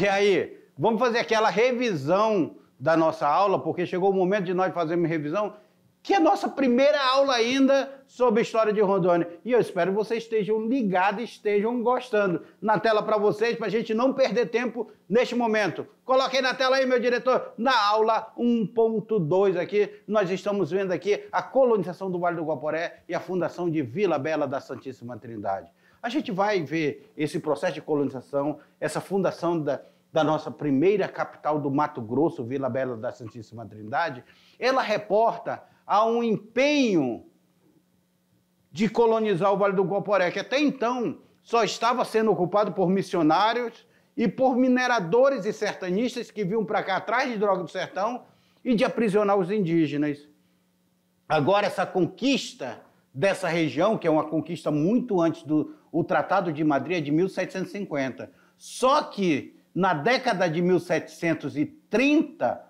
E aí, vamos fazer aquela revisão da nossa aula, porque chegou o momento de nós fazermos revisão, que é a nossa primeira aula ainda sobre história de Rondônia. E eu espero que vocês estejam ligados e estejam gostando. Na tela para vocês, para a gente não perder tempo neste momento. Coloquei na tela aí, meu diretor, na aula 1.2 aqui, nós estamos vendo aqui a colonização do Vale do Guaporé e a fundação de Vila Bela da Santíssima Trindade. A gente vai ver esse processo de colonização, essa fundação da, da nossa primeira capital do Mato Grosso, Vila Bela da Santíssima Trindade, ela reporta a um empenho de colonizar o Vale do Guaporé, que até então só estava sendo ocupado por missionários e por mineradores e sertanistas que vinham para cá atrás de droga do sertão e de aprisionar os indígenas. Agora, essa conquista dessa região, que é uma conquista muito antes do o Tratado de Madrid, é de 1750. Só que na década de 1730,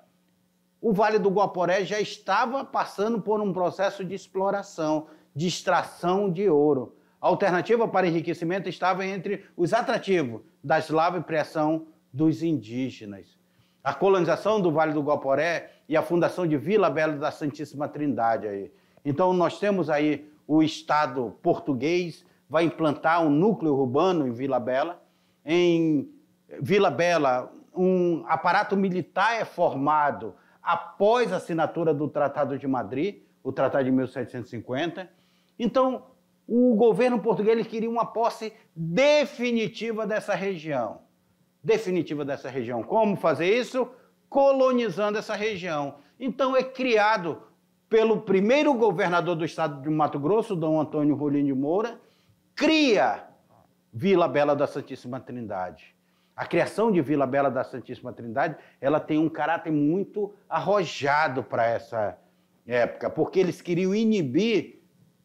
o Vale do Guaporé já estava passando por um processo de exploração, de extração de ouro. A alternativa para enriquecimento estava entre os atrativos da escravização dos indígenas. A colonização do Vale do Guaporé e a fundação de Vila Bela da Santíssima Trindade aí. Então nós temos aí o Estado português vai implantar um núcleo urbano em Vila Bela. Em Vila Bela, um aparato militar é formado após a assinatura do Tratado de Madrid, o Tratado de 1750. Então, o governo português queria uma posse definitiva dessa região. Definitiva dessa região. Como fazer isso? Colonizando essa região. Então, é criado pelo primeiro governador do estado de Mato Grosso, Dom Antônio Rolim de Moura, cria Vila Bela da Santíssima Trindade. A criação de Vila Bela da Santíssima Trindade, ela tem um caráter muito arrojado para essa época, porque eles queriam inibir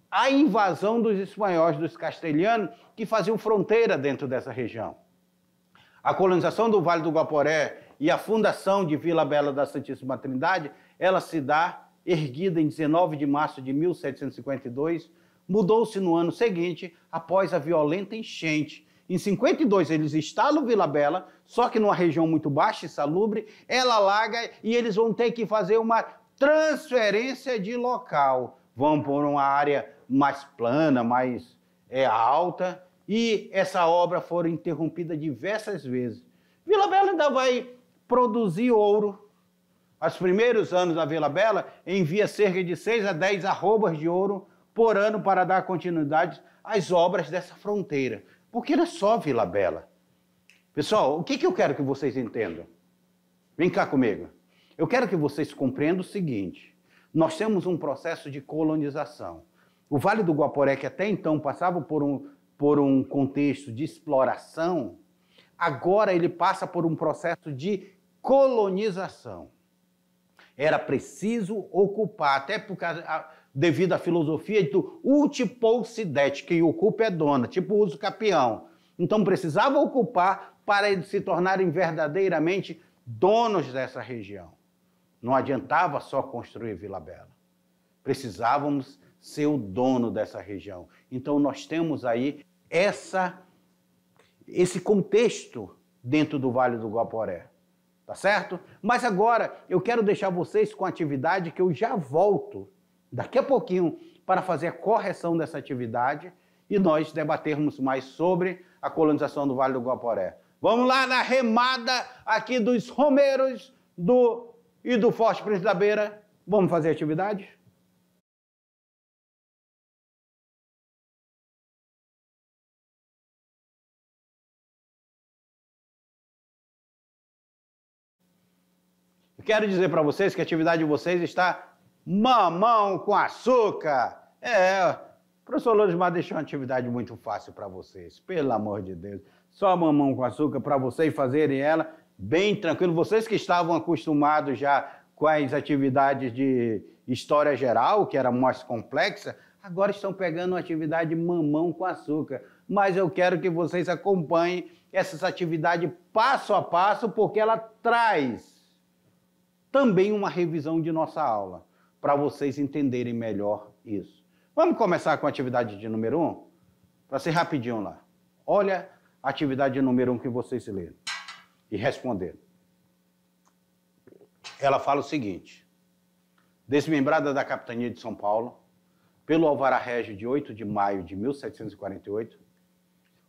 a invasão dos espanhóis, dos castelhanos, que faziam fronteira dentro dessa região. A colonização do Vale do Guaporé e a fundação de Vila Bela da Santíssima Trindade, ela se dá erguida em 19 de março de 1752, mudou-se no ano seguinte após a violenta enchente. Em 52 eles instalam Vila Bela, só que numa região muito baixa e salubre, ela larga e eles vão ter que fazer uma transferência de local. Vão por uma área mais plana, mais é, alta, e essa obra foi interrompida diversas vezes. Vila Bela ainda vai produzir ouro, os primeiros anos da Vila Bela envia cerca de 6 a 10 arrobas de ouro por ano para dar continuidade às obras dessa fronteira. Porque não é só Vila Bela. Pessoal, o que, que eu quero que vocês entendam? Vem cá comigo. Eu quero que vocês compreendam o seguinte: nós temos um processo de colonização. O Vale do Guaporé, que até então passava por um, por um contexto de exploração, agora ele passa por um processo de colonização. Era preciso ocupar, até por causa, a, devido à filosofia do ultipoulsidet, que ocupa é dona, tipo uso capião. Então precisava ocupar para eles se tornarem verdadeiramente donos dessa região. Não adiantava só construir Vila Bela. Precisávamos ser o dono dessa região. Então nós temos aí essa esse contexto dentro do Vale do Guaporé tá certo? Mas agora eu quero deixar vocês com a atividade que eu já volto daqui a pouquinho para fazer a correção dessa atividade e nós debatermos mais sobre a colonização do Vale do Guaporé. Vamos lá na remada aqui dos Romeiros do e do Forte Príncipe da Beira. Vamos fazer a atividade? Quero dizer para vocês que a atividade de vocês está mamão com açúcar. É, o professor Lourdes Mar deixou uma atividade muito fácil para vocês, pelo amor de Deus. Só mamão com açúcar para vocês fazerem ela bem tranquilo. Vocês que estavam acostumados já com as atividades de história geral, que era mais complexa, agora estão pegando uma atividade mamão com açúcar. Mas eu quero que vocês acompanhem essa atividade passo a passo, porque ela traz também uma revisão de nossa aula, para vocês entenderem melhor isso. Vamos começar com a atividade de número 1? Um? Para ser rapidinho lá. Olha a atividade número 1 um que vocês leram e responderam. Ela fala o seguinte: desmembrada da Capitania de São Paulo, pelo Alvará Régio de 8 de maio de 1748,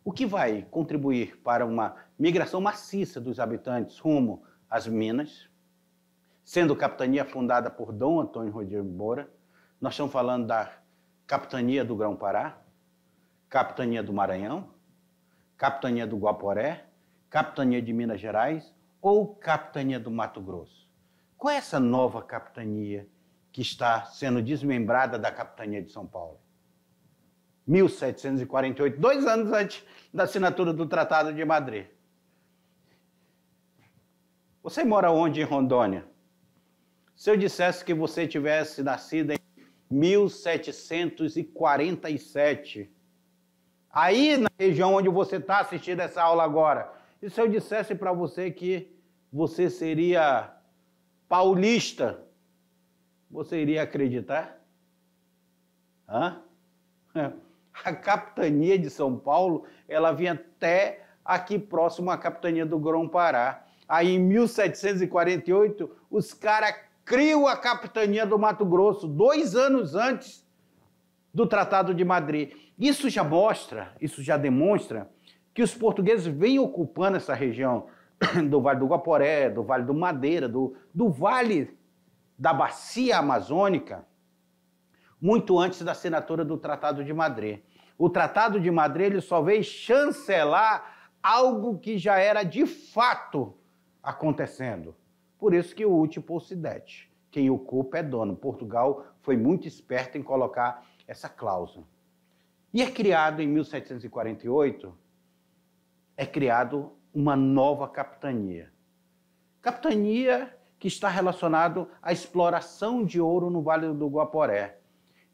o que vai contribuir para uma migração maciça dos habitantes rumo às Minas, sendo capitania fundada por Dom Antônio Rodrigo Moura. Nós estamos falando da capitania do Grão-Pará, capitania do Maranhão, capitania do Guaporé, capitania de Minas Gerais ou capitania do Mato Grosso. Qual é essa nova capitania que está sendo desmembrada da capitania de São Paulo? 1748, dois anos antes da assinatura do Tratado de Madrid. Você mora onde em Rondônia? Se eu dissesse que você tivesse nascido em 1747, aí na região onde você está assistindo essa aula agora, e se eu dissesse para você que você seria paulista, você iria acreditar? Hã? A capitania de São Paulo, ela vinha até aqui próximo à capitania do Grão-Pará. Aí em 1748, os caras crio a capitania do Mato Grosso dois anos antes do Tratado de Madrid. Isso já mostra, isso já demonstra que os portugueses vêm ocupando essa região do Vale do Guaporé, do Vale do Madeira, do, do Vale da Bacia Amazônica, muito antes da assinatura do Tratado de Madrid. O Tratado de Madrid ele só veio chancelar algo que já era de fato acontecendo. Por isso que o útil Sidete, quem o é dono. Portugal foi muito esperto em colocar essa cláusula. E é criado em 1748, é criado uma nova capitania. Capitania que está relacionado à exploração de ouro no Vale do Guaporé.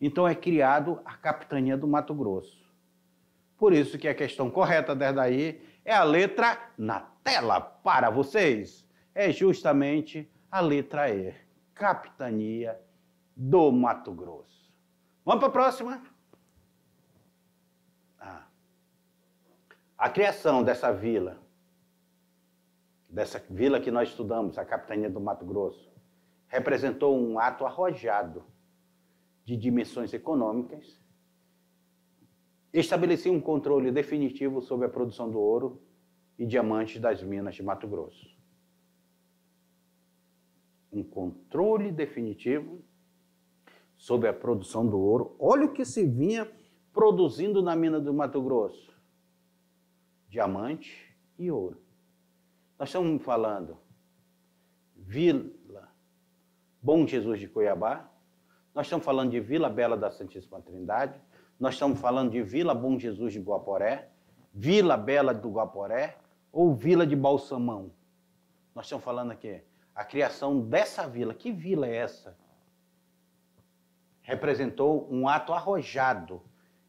Então é criado a capitania do Mato Grosso. Por isso que a questão correta desde aí é a letra na tela para vocês é justamente a letra E, capitania do Mato Grosso. Vamos para a próxima? Ah. A criação dessa vila, dessa vila que nós estudamos, a capitania do Mato Grosso, representou um ato arrojado de dimensões econômicas, estabelecia um controle definitivo sobre a produção do ouro e diamantes das minas de Mato Grosso um controle definitivo sobre a produção do ouro. Olha o que se vinha produzindo na mina do Mato Grosso: diamante e ouro. Nós estamos falando Vila Bom Jesus de Cuiabá, nós estamos falando de Vila Bela da Santíssima Trindade, nós estamos falando de Vila Bom Jesus de Guaporé, Vila Bela do Guaporé ou Vila de Balsamão. Nós estamos falando aqui a criação dessa vila, que vila é essa? Representou um ato arrojado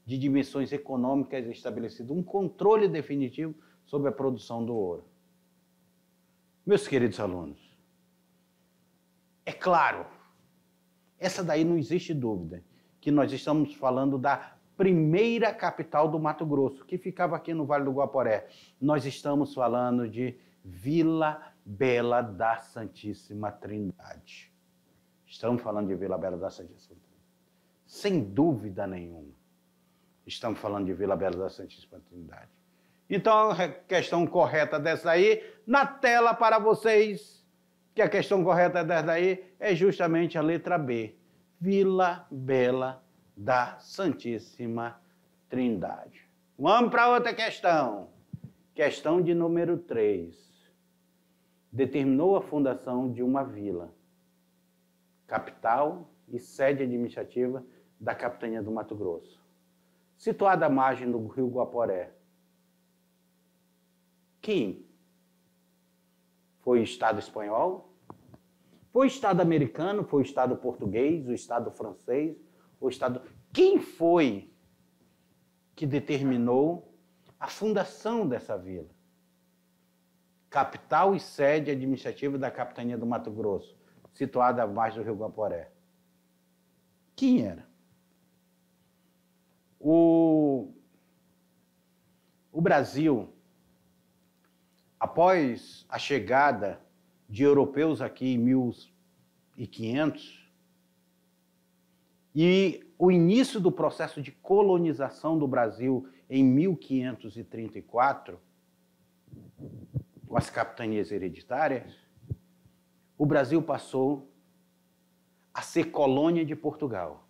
de dimensões econômicas estabelecido, um controle definitivo sobre a produção do ouro. Meus queridos alunos, é claro, essa daí não existe dúvida, que nós estamos falando da primeira capital do Mato Grosso, que ficava aqui no Vale do Guaporé. Nós estamos falando de Vila Bela da Santíssima Trindade. Estamos falando de Vila Bela da Santíssima Trindade. Sem dúvida nenhuma, estamos falando de Vila Bela da Santíssima Trindade. Então, a questão correta dessa aí, na tela para vocês, que a questão correta dessa aí é justamente a letra B. Vila Bela da Santíssima Trindade. Vamos para outra questão. Questão de número 3 determinou a fundação de uma vila, capital e sede administrativa da capitania do Mato Grosso, situada à margem do rio Guaporé, Quem foi o Estado espanhol, foi o Estado americano, foi o Estado português, o Estado francês, o Estado. Quem foi que determinou a fundação dessa vila? capital e sede administrativa da Capitania do Mato Grosso, situada abaixo do Rio Guaporé. Quem era? O, o Brasil, após a chegada de europeus aqui em 1500 e o início do processo de colonização do Brasil em 1534, ou as capitanias hereditárias, o Brasil passou a ser colônia de Portugal.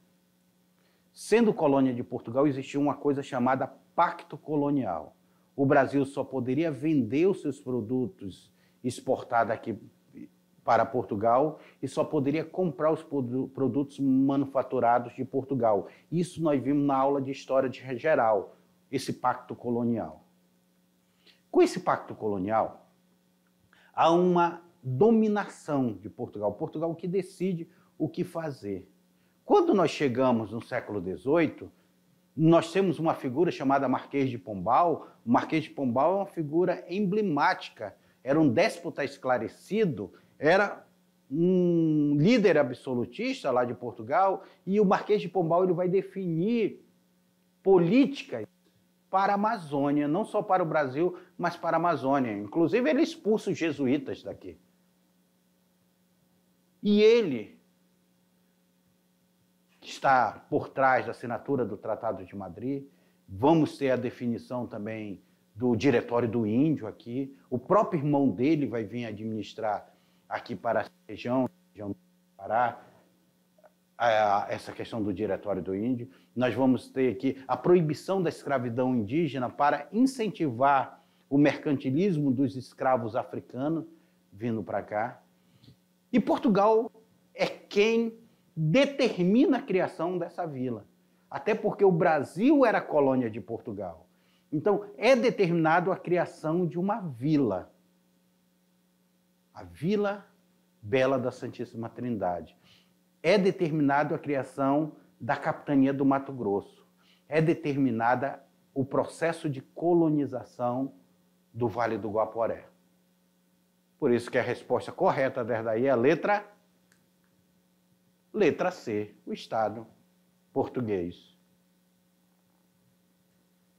Sendo colônia de Portugal, existia uma coisa chamada pacto colonial. O Brasil só poderia vender os seus produtos exportados aqui para Portugal e só poderia comprar os produtos manufaturados de Portugal. Isso nós vimos na aula de história de geral, esse pacto colonial. Com esse pacto colonial, Há uma dominação de Portugal, Portugal que decide o que fazer. Quando nós chegamos no século XVIII, nós temos uma figura chamada Marquês de Pombal. O Marquês de Pombal é uma figura emblemática, era um déspota esclarecido, era um líder absolutista lá de Portugal, e o Marquês de Pombal ele vai definir políticas para a Amazônia, não só para o Brasil, mas para a Amazônia. Inclusive, ele expulsa os jesuítas daqui. E ele, que está por trás da assinatura do Tratado de Madrid, vamos ter a definição também do Diretório do Índio aqui, o próprio irmão dele vai vir administrar aqui para a região, região do Pará, essa questão do Diretório do Índio. Nós vamos ter aqui a proibição da escravidão indígena para incentivar o mercantilismo dos escravos africanos vindo para cá. E Portugal é quem determina a criação dessa vila, até porque o Brasil era colônia de Portugal. Então, é determinado a criação de uma vila, a Vila Bela da Santíssima Trindade é determinado a criação da capitania do Mato Grosso, é determinada o processo de colonização do Vale do Guaporé. Por isso que a resposta correta dessa é a letra letra C, o Estado português.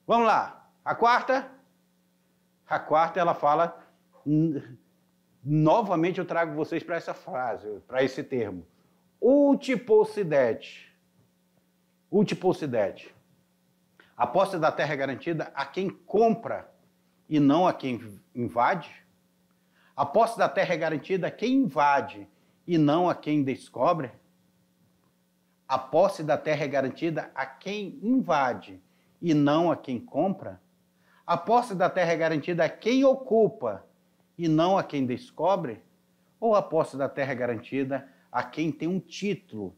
Vamos lá. A quarta? A quarta ela fala novamente eu trago vocês para essa frase, para esse termo. Ultipocidete. Ultipocidete. A posse da terra é garantida a quem compra e não a quem invade. A posse da terra é garantida a quem invade e não a quem descobre. A posse da terra é garantida a quem invade e não a quem compra. A posse da terra é garantida a quem ocupa e não a quem descobre. Ou a posse da terra é garantida a quem tem um título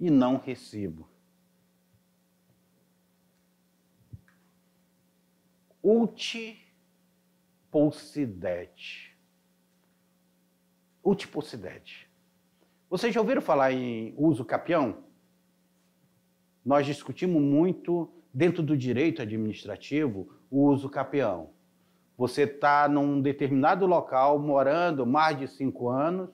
e não recibo. Uti Polsidete. Uti Polsidete. Vocês já ouviram falar em uso capião? Nós discutimos muito dentro do direito administrativo o uso capião. Você está num determinado local morando mais de cinco anos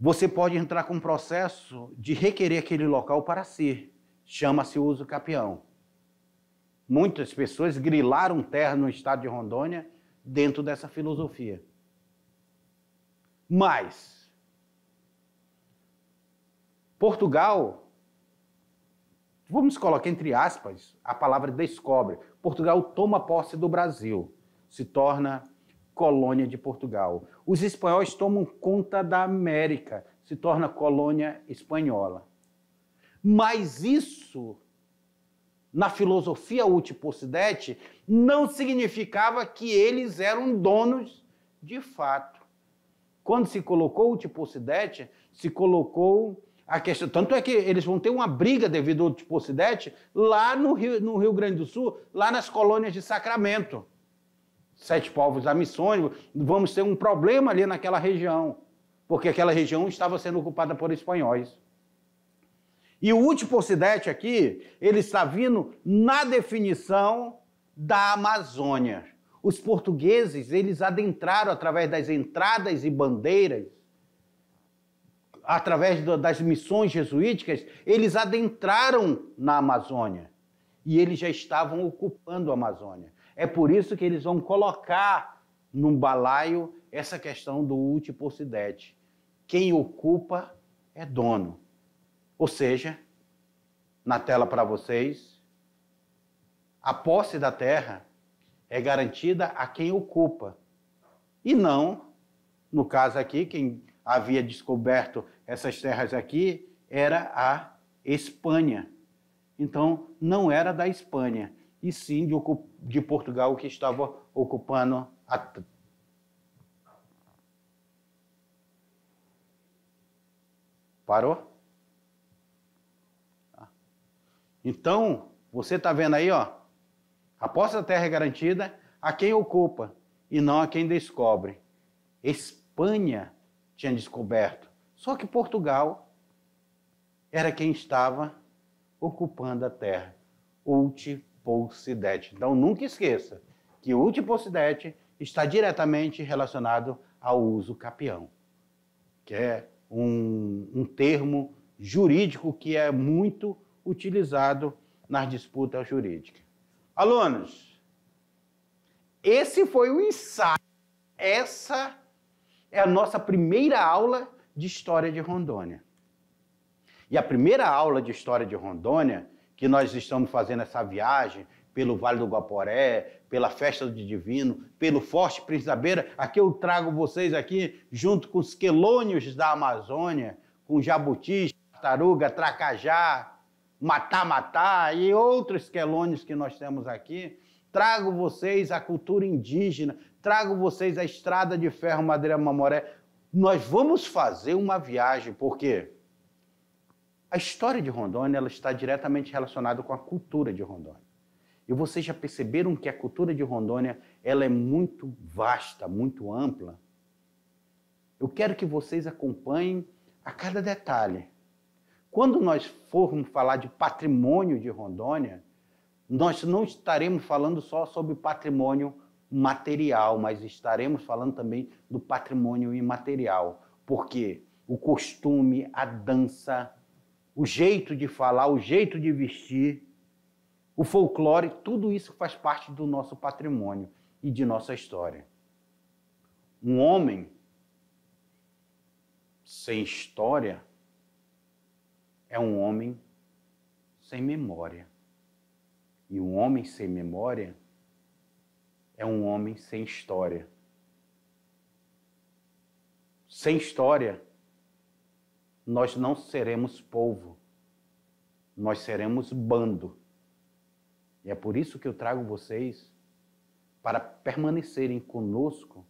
você pode entrar com um processo de requerer aquele local para si. Chama-se uso capião. Muitas pessoas grilaram terra no estado de Rondônia dentro dessa filosofia. Mas Portugal, vamos colocar entre aspas a palavra descobre. Portugal toma posse do Brasil, se torna colônia de Portugal. Os espanhóis tomam conta da América, se torna colônia espanhola. Mas isso, na filosofia Utipocedete, não significava que eles eram donos de fato. Quando se colocou Utipocedete, se colocou a questão. Tanto é que eles vão ter uma briga devido ao Utipocedete lá no Rio, no Rio Grande do Sul, lá nas colônias de Sacramento sete povos da missões, vamos ter um problema ali naquela região, porque aquela região estava sendo ocupada por espanhóis. E o último Ocidente aqui, ele está vindo na definição da Amazônia. Os portugueses, eles adentraram através das entradas e bandeiras, através das missões jesuíticas, eles adentraram na Amazônia. E eles já estavam ocupando a Amazônia. É por isso que eles vão colocar no balaio essa questão do ultiposidete. Quem ocupa é dono. Ou seja, na tela para vocês, a posse da terra é garantida a quem ocupa. E não, no caso aqui, quem havia descoberto essas terras aqui era a Espanha. Então, não era da Espanha, e sim de, de Portugal que estava ocupando a Parou? Ah. Então, você está vendo aí, ó, a posse da terra é garantida a quem ocupa e não a quem descobre. Espanha tinha descoberto, só que Portugal era quem estava ocupando a terra ou te Ultipocidete. Então nunca esqueça que o Ultipocidete está diretamente relacionado ao uso capião, que é um, um termo jurídico que é muito utilizado nas disputas jurídicas. Alunos, esse foi o ensaio. Essa é a nossa primeira aula de História de Rondônia. E a primeira aula de História de Rondônia que nós estamos fazendo essa viagem pelo Vale do Guaporé, pela Festa do Divino, pelo Forte Príncipe da Beira. Aqui eu trago vocês aqui junto com os quelônios da Amazônia, com jabutis, tartaruga, tracajá, matá-matá e outros quelônios que nós temos aqui. Trago vocês a cultura indígena, trago vocês a estrada de ferro Madeira Mamoré. Nós vamos fazer uma viagem, por quê? A história de Rondônia ela está diretamente relacionada com a cultura de Rondônia. E vocês já perceberam que a cultura de Rondônia ela é muito vasta, muito ampla. Eu quero que vocês acompanhem a cada detalhe. Quando nós formos falar de patrimônio de Rondônia, nós não estaremos falando só sobre patrimônio material, mas estaremos falando também do patrimônio imaterial, porque o costume, a dança, o jeito de falar, o jeito de vestir, o folclore, tudo isso faz parte do nosso patrimônio e de nossa história. Um homem sem história é um homem sem memória. E um homem sem memória é um homem sem história. Sem história nós não seremos povo, nós seremos bando. E é por isso que eu trago vocês para permanecerem conosco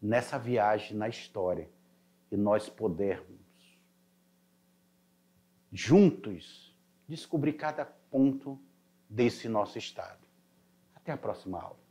nessa viagem na história e nós podermos juntos descobrir cada ponto desse nosso estado. Até a próxima aula.